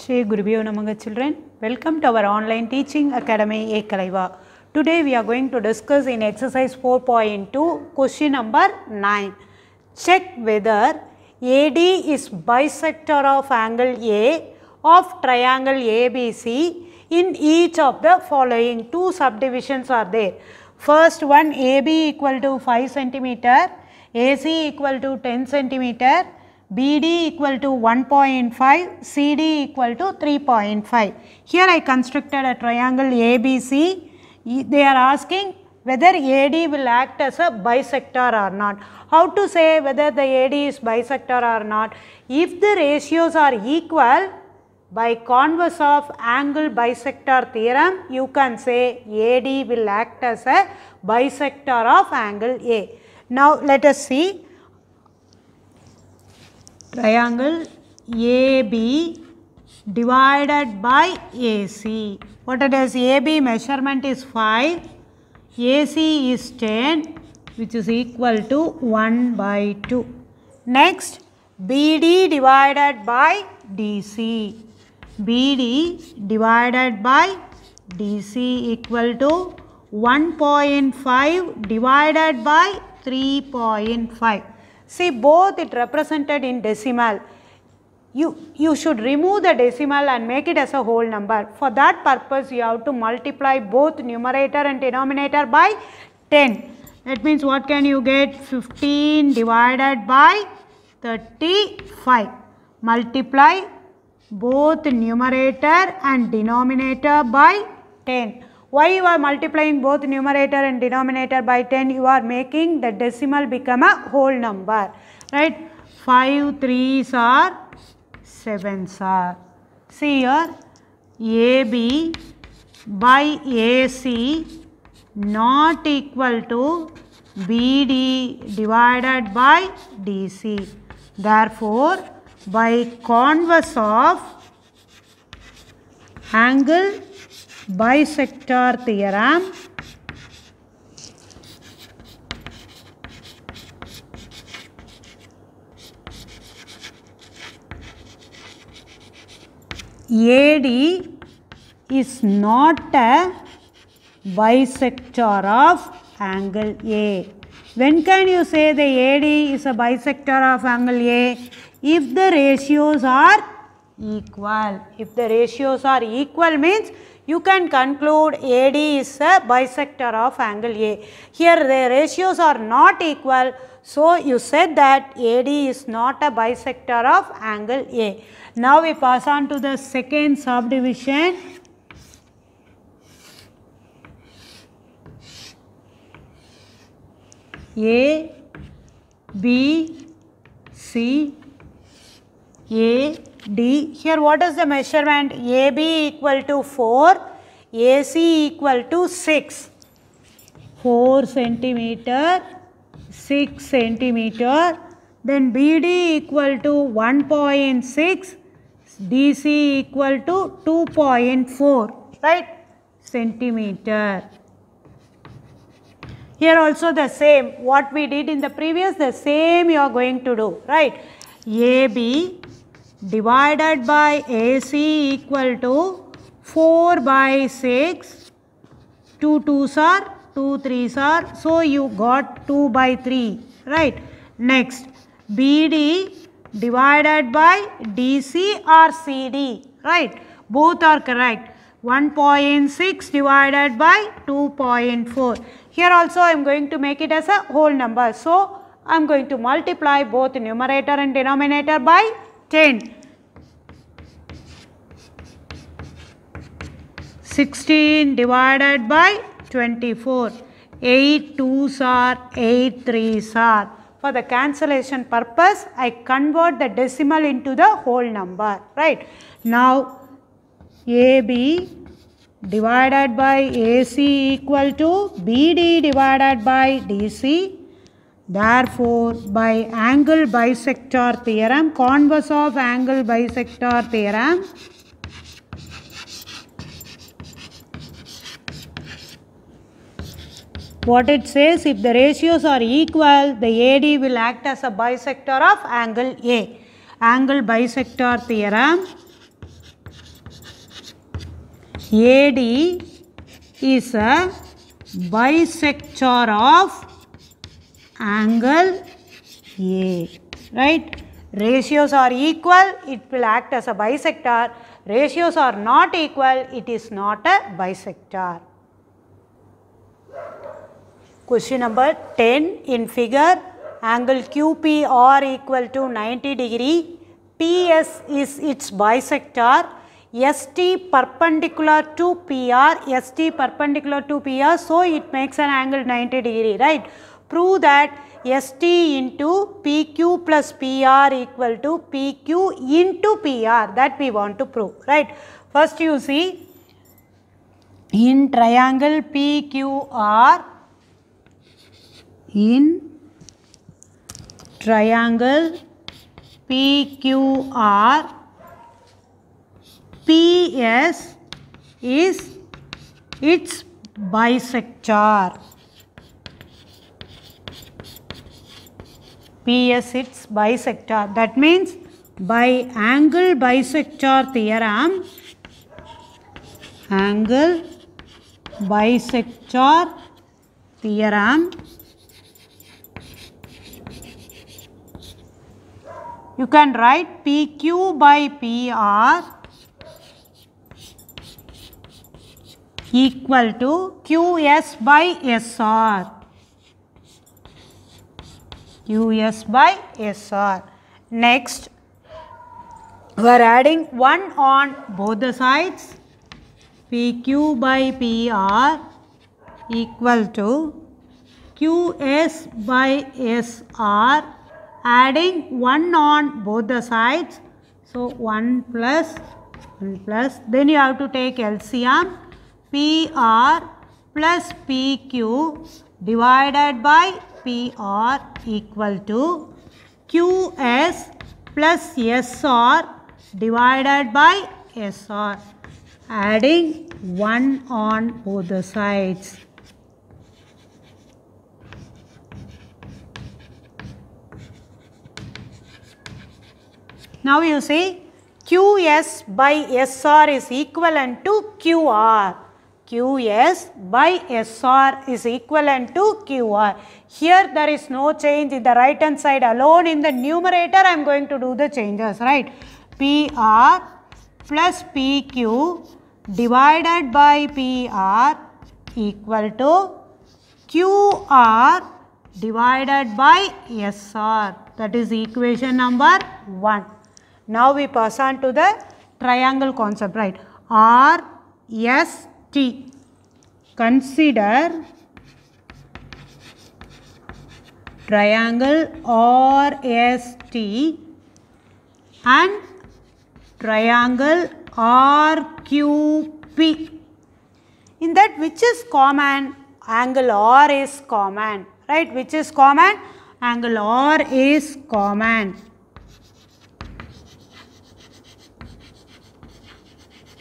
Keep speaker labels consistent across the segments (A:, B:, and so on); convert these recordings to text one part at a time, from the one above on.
A: Shri Gurubhyo Namaga children, welcome to our online teaching academy Ekalaiva. Today we are going to discuss in exercise 4.2 question number 9. Check whether AD is bisector of angle A of triangle ABC in each of the following two subdivisions are there. First one AB equal to 5 centimeter, AC equal to 10 centimeter BD equal to 1.5, CD equal to 3.5. Here I constructed a triangle ABC. They are asking whether AD will act as a bisector or not. How to say whether the AD is bisector or not? If the ratios are equal, by converse of angle bisector theorem, you can say AD will act as a bisector of angle A. Now, let us see triangle AB divided by AC. What it is AB measurement is 5, AC is 10 which is equal to 1 by 2. Next BD divided by DC. BD divided by DC equal to 1.5 divided by 3.5. See both it represented in decimal. You, you should remove the decimal and make it as a whole number. For that purpose you have to multiply both numerator and denominator by 10. That means what can you get? 15 divided by 35. Multiply both numerator and denominator by 10. Why you are multiplying both numerator and denominator by 10? You are making the decimal become a whole number. Right? 5 3s are 7s are. See here AB by AC not equal to BD divided by DC. Therefore, by converse of angle bisector theorem AD is not a bisector of angle A. When can you say the AD is a bisector of angle A? If the ratios are equal. If the ratios are equal means you can conclude AD is a bisector of angle A. Here the ratios are not equal. So, you said that AD is not a bisector of angle A. Now, we pass on to the second subdivision. A, B, C, a D. Here what is the measurement? AB equal to 4, AC equal to 6. 4 centimeter, 6 centimeter. Then BD equal to 1.6, DC equal to 2.4, right? Centimeter. Here also the same, what we did in the previous, the same you are going to do, right? AB divided by AC equal to 4 by 6. 2 2s are, 2 3s are. So, you got 2 by 3, right. Next, BD divided by DC or CD, right. Both are correct. 1.6 divided by 2.4. Here also I am going to make it as a whole number. So, I am going to multiply both numerator and denominator by 10, 16 divided by 24. 8 2s are 8 3s are. For the cancellation purpose, I convert the decimal into the whole number, right. Now, AB divided by AC equal to BD divided by DC Therefore, by angle bisector theorem, converse of angle bisector theorem, what it says if the ratios are equal, the AD will act as a bisector of angle A. Angle bisector theorem, AD is a bisector of angle A. Right? Ratios are equal, it will act as a bisector. Ratios are not equal, it is not a bisector. Question number 10 in figure angle QPR equal to 90 degree, PS is its bisector, ST perpendicular to PR, ST perpendicular to PR, so it makes an angle 90 degree, right prove that ST into PQ plus PR equal to PQ into PR that we want to prove, right. First you see in triangle PQR, in triangle PQR, PS is its bisector PS its bisector. That means by angle bisector theorem, angle bisector theorem, you can write PQ by PR equal to QS by SR. US by SR. Next, we are adding 1 on both the sides. PQ by PR equal to QS by SR adding 1 on both the sides. So 1 plus 1 plus then you have to take LCM PR plus PQ divided by PR equal to QS plus SR divided by SR adding 1 on both the sides. Now you see QS by SR is equivalent to QR. QS by SR is equivalent to QR. Here there is no change in the right hand side alone in the numerator I am going to do the changes right. PR plus PQ divided by PR equal to QR divided by SR that is equation number 1. Now we pass on to the triangle concept right R S T. Consider triangle RST and triangle RQP. In that which is common? Angle R is common, right? Which is common? Angle R is common.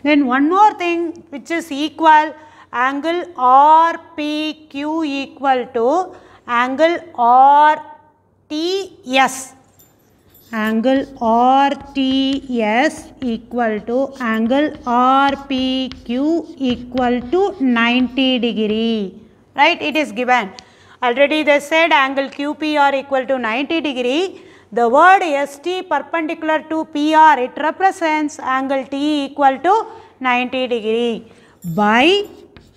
A: Then one more thing which is equal angle RPQ equal to angle RTS. Angle RTS equal to angle RPQ equal to 90 degree. Right, it is given. Already they said angle QPR equal to 90 degree. The word ST perpendicular to PR, it represents angle T equal to 90 degree by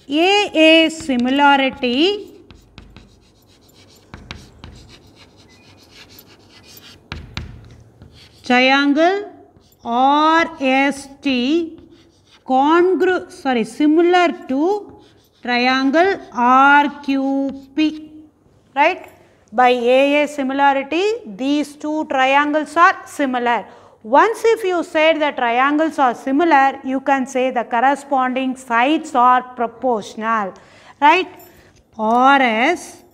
A: AA similarity triangle RST congru sorry similar to triangle RQP right by AA similarity these two triangles are similar. Once if you said the triangles are similar you can say the corresponding sides are proportional right RS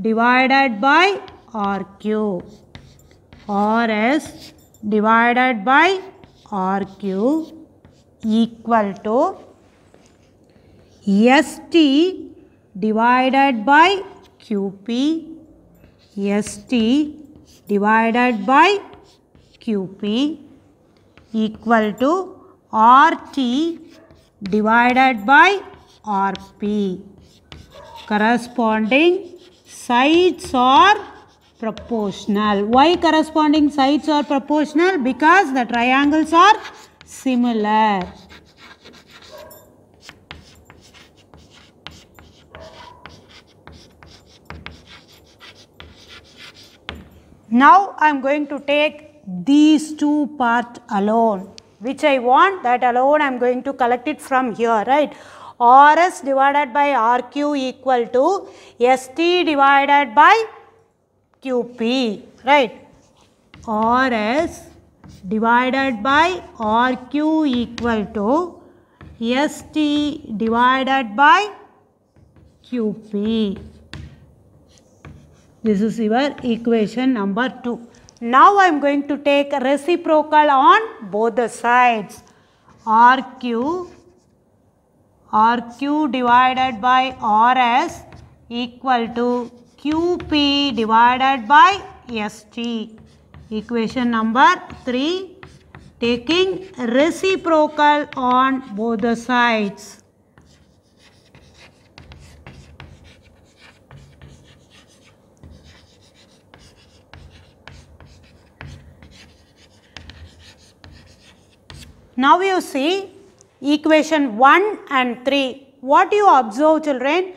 A: divided by RQ RS divided by RQ equal to ST divided by QP ST divided by QP equal to RT divided by RP. Corresponding sides are proportional. Why corresponding sides are proportional? Because the triangles are similar. Now I am going to take these two parts alone which I want that alone I am going to collect it from here right. RS divided by RQ equal to ST divided by QP right. RS divided by RQ equal to ST divided by QP this is your equation number 2. Now I am going to take reciprocal on both the sides. RQ, RQ divided by RS equal to QP divided by ST. Equation number 3 taking reciprocal on both the sides. Now you see equation 1 and 3. What you observe children?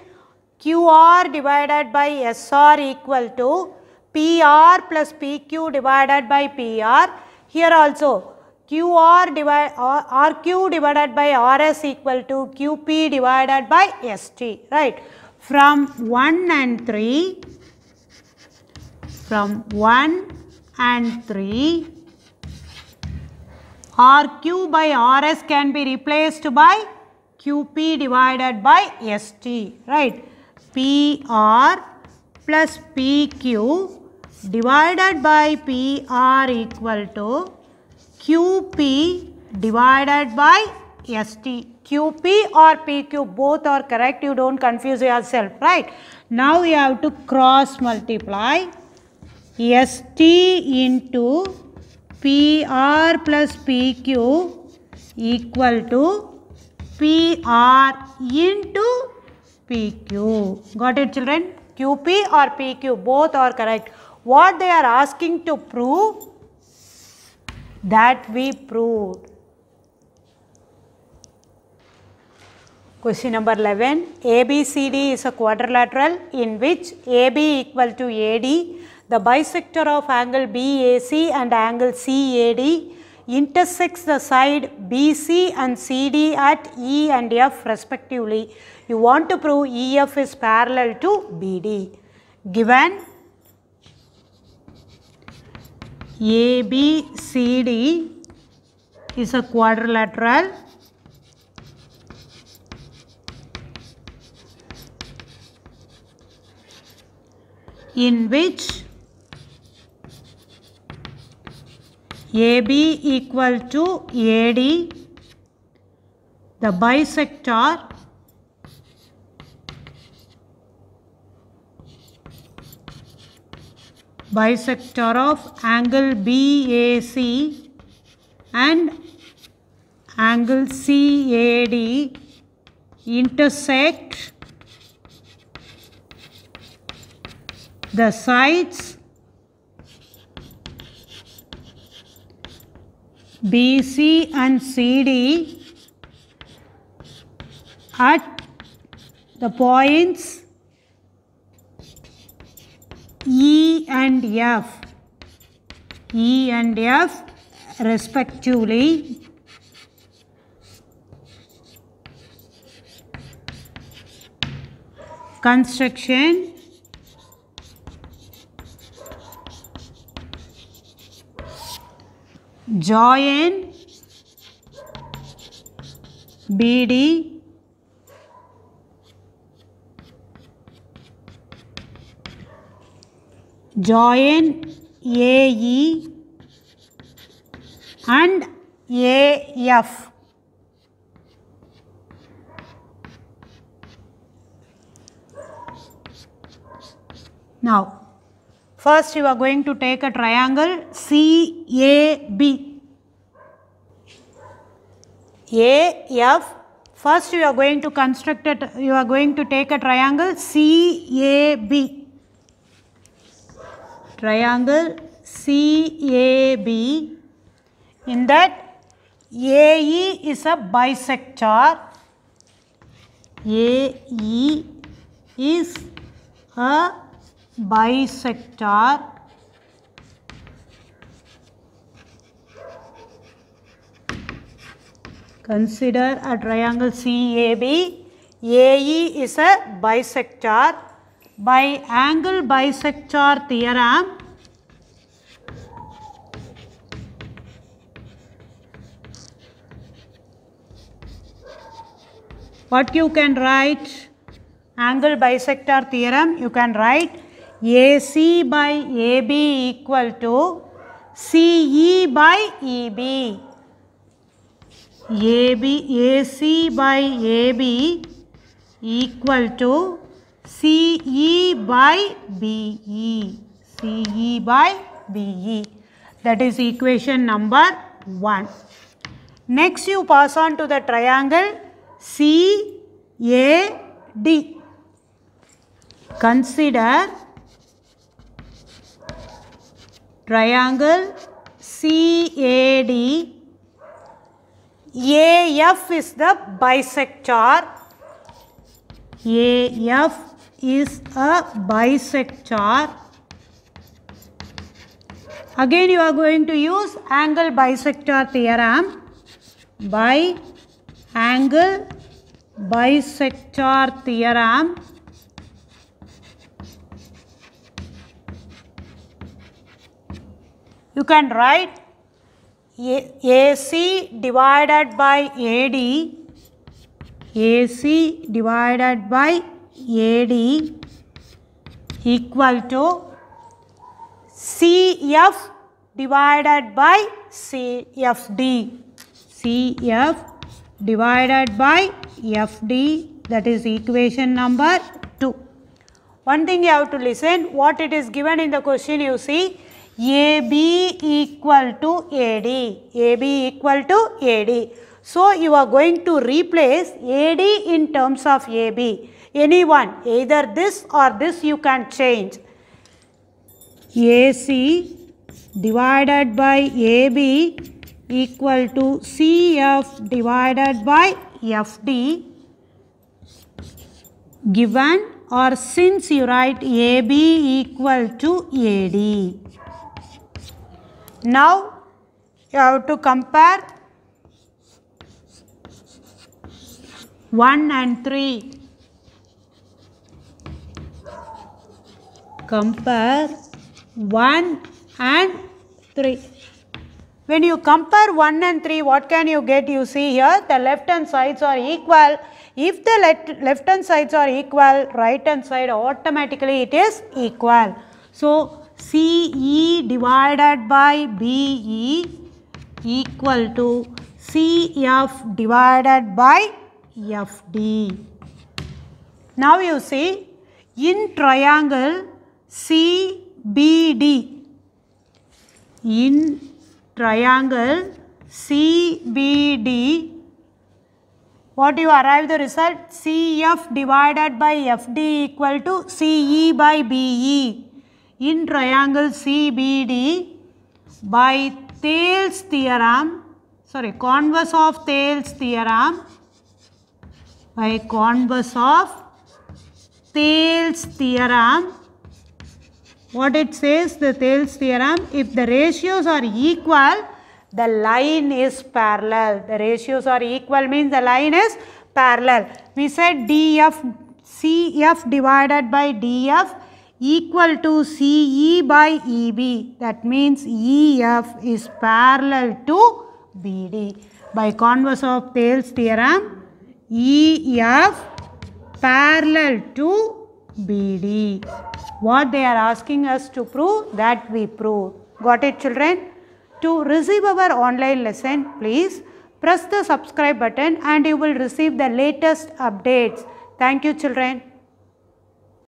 A: QR divided by SR equal to PR plus PQ divided by PR. Here also QR divided uh, RQ divided by RS equal to QP divided by ST, right. From 1 and 3, from 1 and 3, RQ by RS can be replaced by QP divided by ST, right. PR plus PQ divided by PR equal to QP divided by ST. QP or PQ both are correct you do not confuse yourself right. Now you have to cross multiply ST into PR plus PQ equal to PR into PQ. Got it children? QP or PQ both are correct. What they are asking to prove that we proved. Question number 11 ABCD is a quadrilateral in which AB equal to AD the bisector of angle BAC and angle CAD intersects the side BC and CD at E and F respectively. You want to prove EF is parallel to BD. Given ABCD is a quadrilateral in which AB equal to AD, the bisector bisector of angle BAC and angle CAD intersect the sides BC and CD at the points E and F, E and F respectively. Construction joy in BD join AE and AF. Now, first you are going to take a triangle CAB. A, F. First you are going to construct it, you are going to take a triangle CAB. Triangle CAB. In that AE is a bisector. AE is a bisector Consider a triangle CAB. AE is a bisector. By angle bisector theorem, what you can write? Angle bisector theorem, you can write AC by AB equal to CE by EB. AB, AC by AB equal to CE by BE. CE by BE. That is equation number 1. Next you pass on to the triangle CAD. Consider triangle CAD AF is the bisector. AF is a bisector. Again you are going to use angle bisector theorem. By angle bisector theorem. You can write AC divided by AD, AC divided by AD equal to CF divided by CFD. CF divided by FD that is equation number 2. One thing you have to listen what it is given in the question you see AB equal to AD. AB equal to AD. So, you are going to replace AD in terms of AB. Anyone, either this or this you can change. AC divided by AB equal to CF divided by FD given or since you write AB equal to AD. Now you have to compare 1 and 3. Compare 1 and 3. When you compare 1 and 3, what can you get? You see here the left hand sides are equal. If the left, left hand sides are equal, right hand side automatically it is equal. So, CE divided by BE equal to CF divided by FD. Now you see in triangle CBD, in triangle CBD, what you arrive the result? CF divided by FD equal to CE by BE in triangle CBD by Thales theorem, sorry, converse of Thales theorem, by converse of Thales theorem. What it says, the Thales theorem, if the ratios are equal, the line is parallel. The ratios are equal means the line is parallel. We said DF, CF divided by DF equal to CE by EB that means EF is parallel to BD. By converse of Thales theorem EF parallel to BD. What they are asking us to prove that we prove. Got it children? To receive our online lesson please press the subscribe button and you will receive the latest updates. Thank you children.